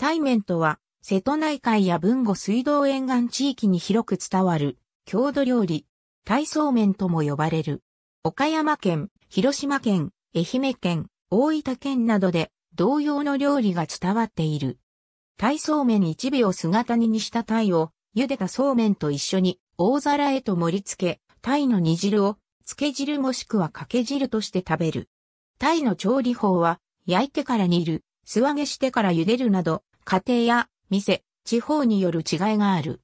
対面とは、瀬戸内海や豊後水道沿岸地域に広く伝わる、郷土料理、体操麺とも呼ばれる。岡山県、広島県、愛媛県、大分県などで同様の料理が伝わっている。体操麺一尾を姿煮にした鯛を茹でたそうめんと一緒に大皿へと盛り付け、鯛の煮汁を漬け汁もしくはかけ汁として食べる。鯛の調理法は焼いてから煮る、素揚げしてから茹でるなど家庭や店、地方による違いがある。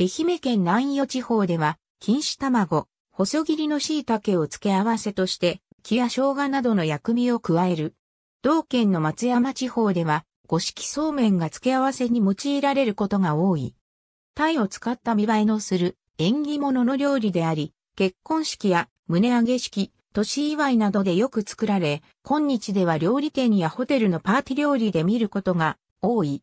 愛媛県南予地方では、錦糸卵、細切りの椎茸を付け合わせとして、木や生姜などの薬味を加える。同県の松山地方では、五色そうめんが付け合わせに用いられることが多い。鯛を使った見栄えのする縁起物の料理であり、結婚式や胸上げ式、年祝いなどでよく作られ、今日では料理店やホテルのパーティ料理で見ることが多い。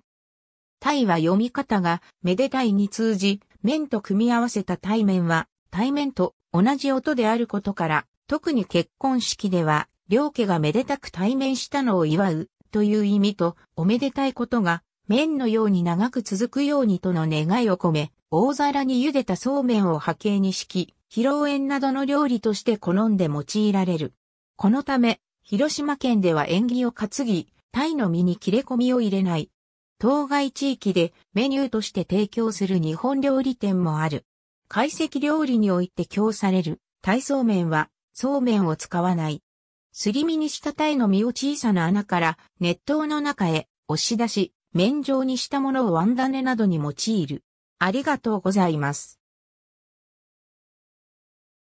タイは読み方が、めでたいに通じ、面と組み合わせた対面は、対面と同じ音であることから、特に結婚式では、両家がめでたく対面したのを祝う、という意味と、おめでたいことが、麺のように長く続くようにとの願いを込め、大皿に茹でたそうめんを波形に敷き、披露宴などの料理として好んで用いられる。このため、広島県では縁起を担ぎ、タイの身に切れ込みを入れない、当該地域でメニューとして提供する日本料理店もある。懐石料理において供される、タイそうめんは、そうめんを使わない。すり身にしたタイの身を小さな穴から熱湯の中へ押し出し、麺状にしたものをワンダネなどに用いる。ありがとうございます。